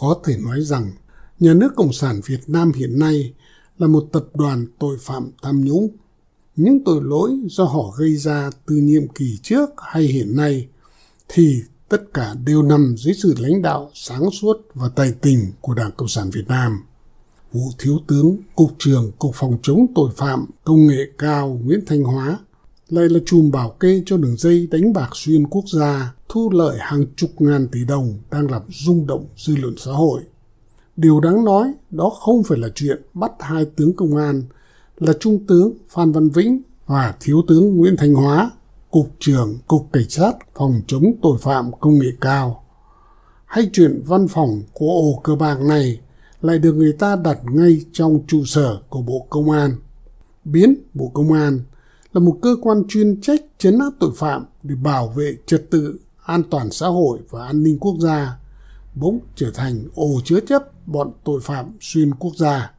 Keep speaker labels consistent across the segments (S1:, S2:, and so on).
S1: có thể nói rằng nhà nước Cộng sản Việt Nam hiện nay là một tập đoàn tội phạm tham nhũng. Những tội lỗi do họ gây ra từ nhiệm kỳ trước hay hiện nay thì tất cả đều nằm dưới sự lãnh đạo sáng suốt và tài tình của Đảng Cộng sản Việt Nam. Vụ Thiếu tướng, Cục trưởng Cục Phòng chống tội phạm Công nghệ cao Nguyễn Thanh Hóa lại là chùm bảo kê cho đường dây đánh bạc xuyên quốc gia, thu lợi hàng chục ngàn tỷ đồng đang làm rung động dư luận xã hội. Điều đáng nói đó không phải là chuyện bắt hai tướng công an là Trung tướng Phan Văn Vĩnh và Thiếu tướng Nguyễn Thanh Hóa, Cục trưởng Cục Cảnh sát Phòng chống tội phạm công nghệ cao. Hay chuyện văn phòng của ổ cơ bạc này lại được người ta đặt ngay trong trụ sở của Bộ Công an. Biến Bộ Công an là một cơ quan chuyên trách chấn áp tội phạm để bảo vệ trật tự, an toàn xã hội và an ninh quốc gia, bỗng trở thành ổ chứa chấp bọn tội phạm xuyên quốc gia.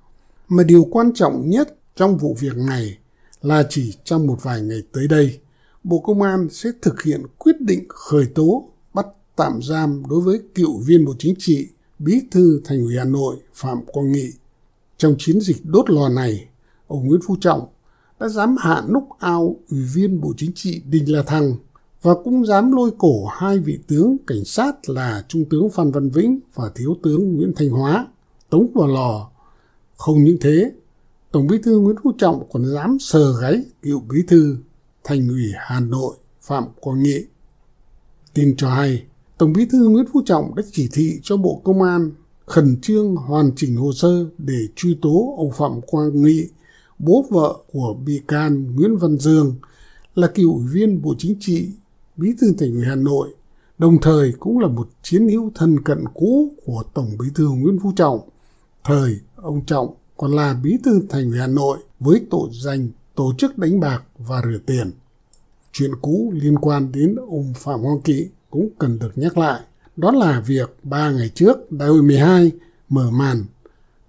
S1: Mà điều quan trọng nhất trong vụ việc này là chỉ trong một vài ngày tới đây, Bộ Công an sẽ thực hiện quyết định khởi tố bắt tạm giam đối với cựu viên Bộ Chính trị, Bí thư Thành ủy Hà Nội Phạm Quang Nghị. Trong chiến dịch đốt lò này, ông Nguyễn Phú Trọng đã dám hạ núc ao Ủy viên Bộ Chính trị Đình La Thăng và cũng dám lôi cổ hai vị tướng cảnh sát là Trung tướng Phan Văn Vĩnh và Thiếu tướng Nguyễn Thanh Hóa, tống vào lò. Không những thế, Tổng bí thư Nguyễn Phú Trọng còn dám sờ gáy cựu bí thư Thành ủy Hà Nội Phạm Quang Nghị. Tin cho hay, Tổng bí thư Nguyễn Phú Trọng đã chỉ thị cho Bộ Công an khẩn trương hoàn chỉnh hồ sơ để truy tố ông Phạm Quang Nghị bố vợ của bị can Nguyễn Văn Dương, là cựu ủy viên Bộ Chính trị, Bí thư Thành ủy Hà Nội, đồng thời cũng là một chiến hữu thân cận cũ của Tổng Bí thư Nguyễn Phú Trọng. Thời ông Trọng còn là Bí thư Thành ủy Hà Nội với tội danh tổ chức đánh bạc và rửa tiền. Chuyện cũ liên quan đến ông Phạm Hoàng Kỵ cũng cần được nhắc lại. Đó là việc 3 ngày trước Đại hội 12 mở màn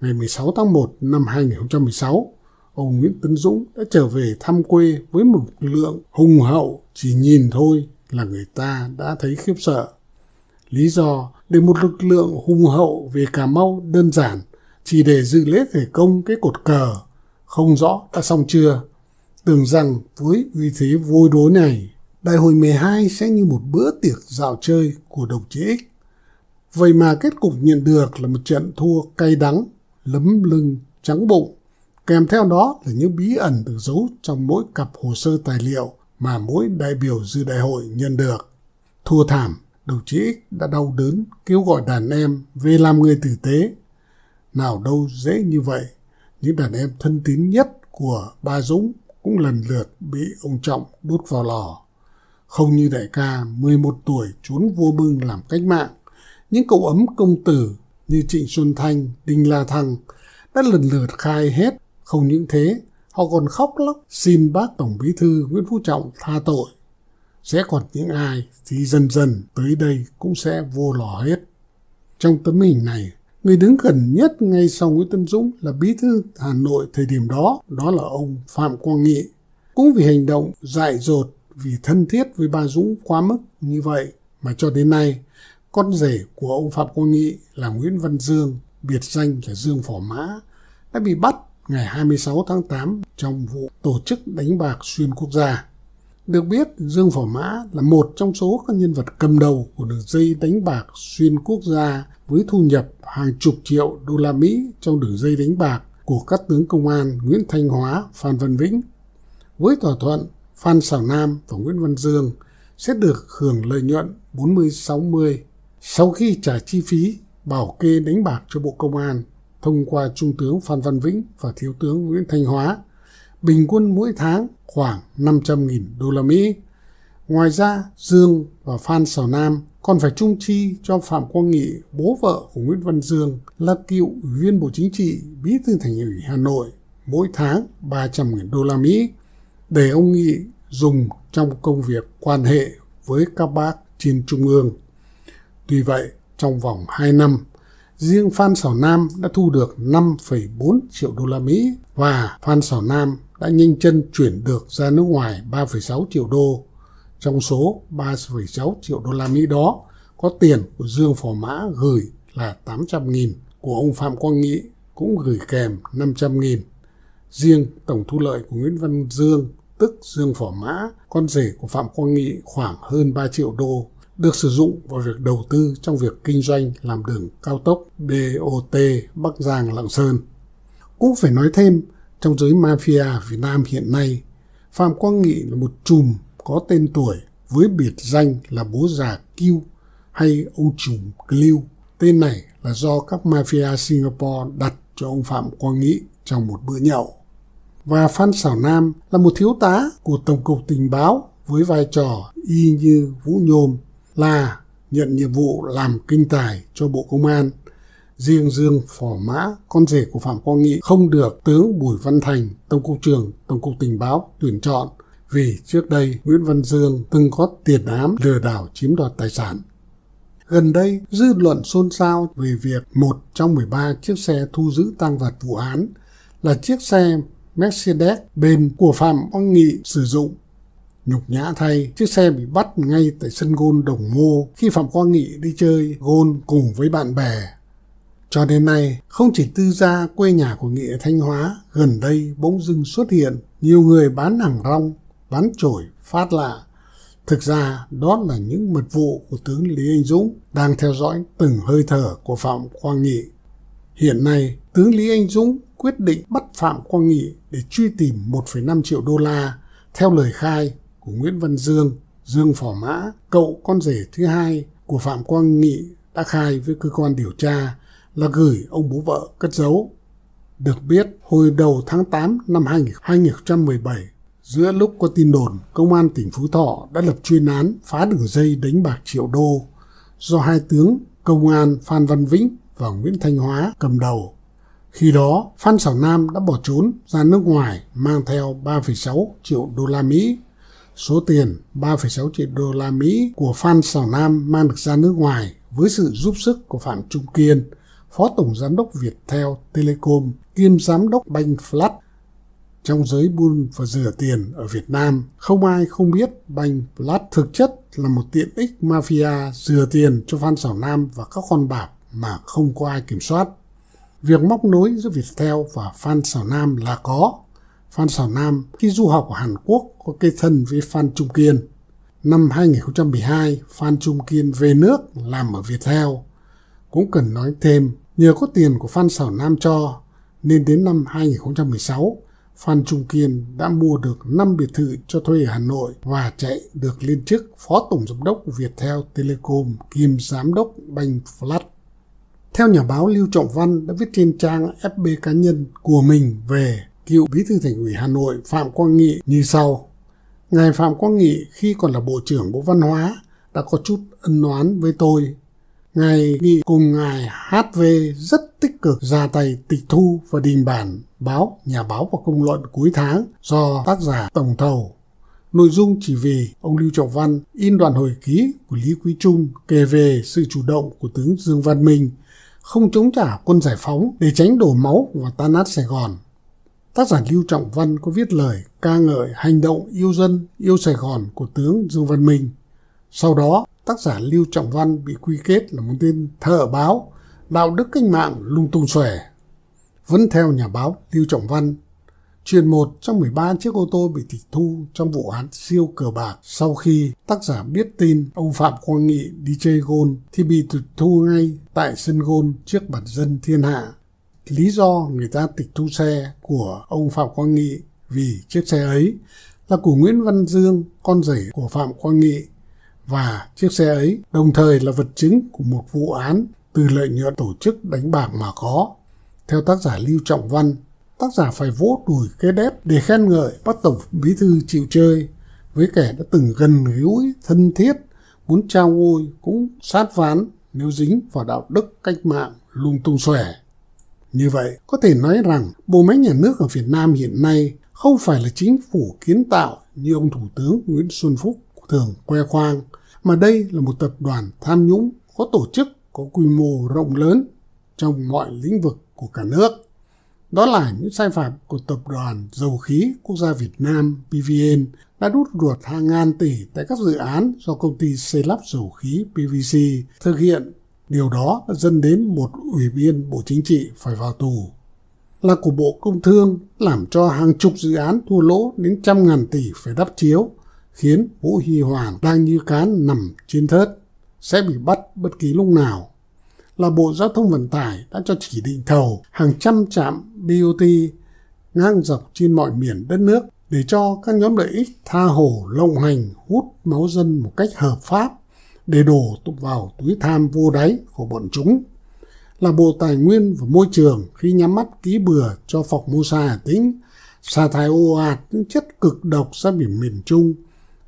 S1: ngày 16 tháng 1 năm 2016 ông Nguyễn Tấn Dũng đã trở về thăm quê với một lượng hùng hậu chỉ nhìn thôi là người ta đã thấy khiếp sợ. Lý do để một lực lượng hùng hậu về Cà Mau đơn giản chỉ để dự lễ khởi công cái cột cờ, không rõ đã xong chưa. Tưởng rằng với uy thế vôi đối này, đại hội 12 sẽ như một bữa tiệc dạo chơi của đồng chí X. Vậy mà kết cục nhận được là một trận thua cay đắng, lấm lưng, trắng bụng Kèm theo đó là những bí ẩn được giấu trong mỗi cặp hồ sơ tài liệu mà mỗi đại biểu dự đại hội nhận được. Thua thảm, đồng chí X đã đau đớn kêu gọi đàn em về làm người tử tế. Nào đâu dễ như vậy, những đàn em thân tín nhất của ba Dũng cũng lần lượt bị ông Trọng đút vào lò. Không như đại ca 11 tuổi trốn vua bưng làm cách mạng, những cậu ấm công tử như Trịnh Xuân Thanh, Đinh La Thăng đã lần lượt khai hết không những thế, họ còn khóc lóc xin bác Tổng Bí Thư Nguyễn Phú Trọng tha tội. Sẽ còn những ai thì dần dần tới đây cũng sẽ vô lò hết. Trong tấm hình này, người đứng gần nhất ngay sau Nguyễn Tân Dũng là Bí Thư Hà Nội thời điểm đó, đó là ông Phạm Quang Nghị. Cũng vì hành động dại dột vì thân thiết với bà Dũng quá mức như vậy mà cho đến nay, con rể của ông Phạm Quang Nghị là Nguyễn Văn Dương, biệt danh là Dương Phỏ Mã, đã bị bắt ngày 26 tháng 8 trong vụ tổ chức đánh bạc xuyên quốc gia. Được biết, Dương Phỏ Mã là một trong số các nhân vật cầm đầu của đường dây đánh bạc xuyên quốc gia với thu nhập hàng chục triệu đô la Mỹ trong đường dây đánh bạc của các tướng công an Nguyễn Thanh Hóa, Phan Văn Vĩnh. Với thỏa thuận, Phan Xảo Nam và Nguyễn Văn Dương sẽ được hưởng lợi nhuận 40-60 sau khi trả chi phí bảo kê đánh bạc cho Bộ Công an thông qua Trung tướng Phan Văn Vĩnh và Thiếu tướng Nguyễn Thanh Hóa, bình quân mỗi tháng khoảng 500.000 đô la Mỹ. Ngoài ra, Dương và Phan Sào Nam còn phải trung chi cho Phạm Quang Nghị, bố vợ của Nguyễn Văn Dương, là cựu ủy viên Bộ Chính trị, bí thư thành ủy Hà Nội, mỗi tháng 300.000 đô la Mỹ để ông Nghị dùng trong công việc quan hệ với các bác trên Trung ương. Tuy vậy, trong vòng 2 năm, riêng Phan Sảo Nam đã thu được 5,4 triệu đô la Mỹ và Phan Sảo Nam đã nhanh chân chuyển được ra nước ngoài 3,6 triệu đô. Trong số 3,6 triệu đô la Mỹ đó, có tiền của Dương Phò Mã gửi là 800.000, của ông Phạm Quang Nghị cũng gửi kèm 500.000. Riêng tổng thu lợi của Nguyễn Văn Dương, tức Dương Phò Mã, con rể của Phạm Quang Nghị khoảng hơn 3 triệu đô được sử dụng vào việc đầu tư trong việc kinh doanh làm đường cao tốc BOT Bắc Giang Lạng Sơn. Cũng phải nói thêm, trong giới mafia Việt Nam hiện nay, Phạm Quang Nghị là một chùm có tên tuổi với biệt danh là bố già Kiêu hay ông chùm Cliu. Tên này là do các mafia Singapore đặt cho ông Phạm Quang Nghị trong một bữa nhậu. Và Phan Xảo Nam là một thiếu tá của Tổng cục Tình báo với vai trò y như Vũ Nhôm là nhận nhiệm vụ làm kinh tài cho Bộ Công an. Riêng Dương Phỏ Mã, con rể của Phạm Quang Nghị không được tướng Bùi Văn Thành, Tổng cục trưởng Tổng cục Tình báo tuyển chọn vì trước đây Nguyễn Văn Dương từng có tiền án lừa đảo chiếm đoạt tài sản. Gần đây, dư luận xôn xao về việc một trong 13 chiếc xe thu giữ tăng vật vụ án là chiếc xe Mercedes bên của Phạm Quang Nghị sử dụng Nhục nhã thay, chiếc xe bị bắt ngay tại sân gôn Đồng Mô khi Phạm Quang Nghị đi chơi gôn cùng với bạn bè. Cho đến nay, không chỉ tư gia quê nhà của Nghị ở Thanh Hóa, gần đây bỗng dưng xuất hiện nhiều người bán hàng rong, bán chổi, phát lạ. Thực ra, đó là những mật vụ của tướng Lý Anh Dũng đang theo dõi từng hơi thở của Phạm Quang Nghị. Hiện nay, tướng Lý Anh Dũng quyết định bắt Phạm Quang Nghị để truy tìm 1,5 triệu đô la theo lời khai của Nguyễn Văn Dương, Dương Phỏ Mã, cậu con rể thứ hai của Phạm Quang Nghị đã khai với cơ quan điều tra là gửi ông bố vợ cất giấu. Được biết, hồi đầu tháng 8 năm 2017, giữa lúc có tin đồn công an tỉnh Phú Thọ đã lập chuyên án phá đường dây đánh bạc triệu đô do hai tướng công an Phan Văn Vĩnh và Nguyễn Thanh Hóa cầm đầu. Khi đó, Phan Sảo Nam đã bỏ trốn ra nước ngoài mang theo 3,6 triệu đô la Mỹ số tiền 3,6 triệu đô la Mỹ của Phan Sảo Nam mang được ra nước ngoài với sự giúp sức của Phạm Trung Kiên, Phó Tổng Giám đốc Viettel Telecom, kiêm Giám đốc Banh Flat. Trong giới buôn và rửa tiền ở Việt Nam, không ai không biết Banh Flat thực chất là một tiện ích mafia rửa tiền cho Phan Sảo Nam và các con bạc mà không có ai kiểm soát. Việc móc nối giữa Viettel và Phan Sảo Nam là có, Phan Xảo Nam khi du học ở Hàn Quốc có cây thân với Phan Trung Kiên. Năm 2012, Phan Trung Kiên về nước làm ở Viettel. Cũng cần nói thêm, nhờ có tiền của Phan Xảo Nam cho, nên đến năm 2016, Phan Trung Kiên đã mua được 5 biệt thự cho thuê ở Hà Nội và chạy được lên chức Phó Tổng Giám đốc Viettel Telecom kiêm Giám đốc Banh Flat. Theo nhà báo Lưu Trọng Văn đã viết trên trang FB cá nhân của mình về cựu bí thư thành ủy Hà Nội Phạm Quang Nghị như sau. Ngài Phạm Quang Nghị khi còn là Bộ trưởng Bộ Văn hóa đã có chút ân oán với tôi. Ngài Nghị cùng ngài HV rất tích cực ra tay tịch thu và đình bản báo Nhà báo và công luận cuối tháng do tác giả tổng thầu. Nội dung chỉ vì ông Lưu Trọng Văn in đoàn hồi ký của Lý Quý Trung kể về sự chủ động của tướng Dương Văn Minh không chống trả quân giải phóng để tránh đổ máu và tan nát Sài Gòn tác giả Lưu Trọng Văn có viết lời ca ngợi hành động yêu dân, yêu Sài Gòn của tướng Dương Văn Minh. Sau đó, tác giả Lưu Trọng Văn bị quy kết là một tên thợ báo, đạo đức cách mạng lung tung xòe. Vẫn theo nhà báo Lưu Trọng Văn, truyền một trong 13 chiếc ô tô bị tịch thu trong vụ án siêu cờ bạc sau khi tác giả biết tin ông Phạm Quang Nghị đi chơi gôn thì bị tịch thu ngay tại sân gôn trước bản dân thiên hạ lý do người ta tịch thu xe của ông Phạm Quang Nghị vì chiếc xe ấy là của Nguyễn Văn Dương, con rể của Phạm Quang Nghị và chiếc xe ấy đồng thời là vật chứng của một vụ án từ lợi nhuận tổ chức đánh bạc mà có. Theo tác giả Lưu Trọng Văn, tác giả phải vỗ đùi cái đép để khen ngợi bắt tổng bí thư chịu chơi với kẻ đã từng gần gũi thân thiết muốn trao ngôi cũng sát ván nếu dính vào đạo đức cách mạng lung tung xòe như vậy, có thể nói rằng bộ máy nhà nước ở Việt Nam hiện nay không phải là chính phủ kiến tạo như ông Thủ tướng Nguyễn Xuân Phúc thường khoe khoang, mà đây là một tập đoàn tham nhũng có tổ chức, có quy mô rộng lớn trong mọi lĩnh vực của cả nước. Đó là những sai phạm của Tập đoàn Dầu khí Quốc gia Việt Nam PVN đã đút ruột hàng ngàn tỷ tại các dự án do công ty xây lắp dầu khí PVC thực hiện Điều đó đã dẫn đến một ủy viên Bộ Chính trị phải vào tù. Là của Bộ Công Thương làm cho hàng chục dự án thua lỗ đến trăm ngàn tỷ phải đắp chiếu, khiến Vũ Hy Hoàng đang như cán nằm trên thớt, sẽ bị bắt bất kỳ lúc nào. Là Bộ Giao thông Vận tải đã cho chỉ định thầu hàng trăm trạm BOT ngang dọc trên mọi miền đất nước để cho các nhóm lợi ích tha hồ lộng hành hút máu dân một cách hợp pháp để đổ vào túi tham vô đáy của bọn chúng là Bộ Tài nguyên và Môi trường khi nhắm mắt ký bừa cho Phọc Mô Sa Hà Tĩnh, xả thải ô ạt những chất cực độc ra biển miền Trung,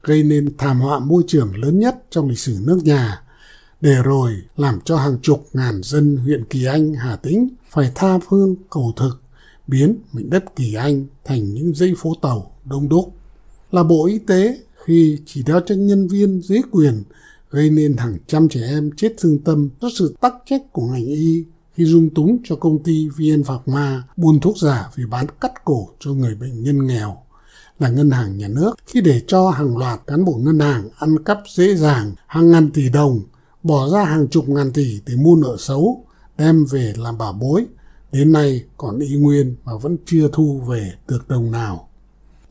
S1: gây nên thảm họa môi trường lớn nhất trong lịch sử nước nhà, để rồi làm cho hàng chục ngàn dân huyện Kỳ Anh, Hà Tĩnh phải tha phương cầu thực, biến mảnh đất Kỳ Anh thành những dây phố tàu đông đúc. Là Bộ Y tế khi chỉ đeo cho nhân viên dưới quyền gây nên hàng trăm trẻ em chết thương tâm do sự tắc trách của ngành y khi dung túng cho công ty VN Phạc Ma buôn thuốc giả vì bán cắt cổ cho người bệnh nhân nghèo là ngân hàng nhà nước khi để cho hàng loạt cán bộ ngân hàng ăn cắp dễ dàng hàng ngàn tỷ đồng, bỏ ra hàng chục ngàn tỷ để mua nợ xấu, đem về làm bảo bối, đến nay còn y nguyên mà vẫn chưa thu về được đồng nào.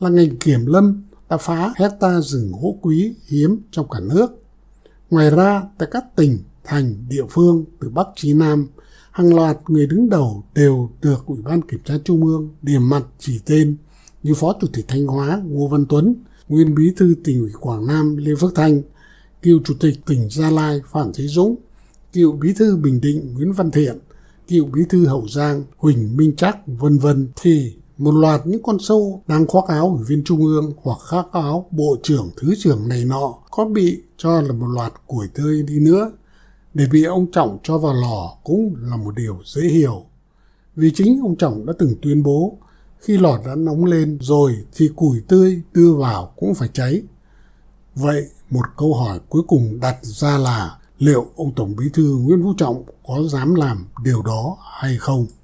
S1: Là ngành kiểm lâm đã phá hecta rừng gỗ quý hiếm trong cả nước Ngoài ra, tại các tỉnh, thành, địa phương từ Bắc chí Nam, hàng loạt người đứng đầu đều được Ủy ban Kiểm tra Trung ương điểm mặt chỉ tên như Phó Chủ tịch Thanh Hóa Ngô Văn Tuấn, Nguyên Bí thư tỉnh ủy Quảng Nam Lê Phước Thanh, cựu Chủ tịch tỉnh Gia Lai Phạm Thế Dũng, cựu Bí thư Bình Định Nguyễn Văn Thiện, cựu Bí thư Hậu Giang Huỳnh Minh Trắc, vân vân thì một loạt những con sâu đang khoác áo ủy viên trung ương hoặc khoác áo bộ trưởng thứ trưởng này nọ có bị cho là một loạt củi tươi đi nữa để bị ông trọng cho vào lò cũng là một điều dễ hiểu vì chính ông trọng đã từng tuyên bố khi lò đã nóng lên rồi thì củi tươi đưa vào cũng phải cháy vậy một câu hỏi cuối cùng đặt ra là liệu ông tổng bí thư nguyễn phú trọng có dám làm điều đó hay không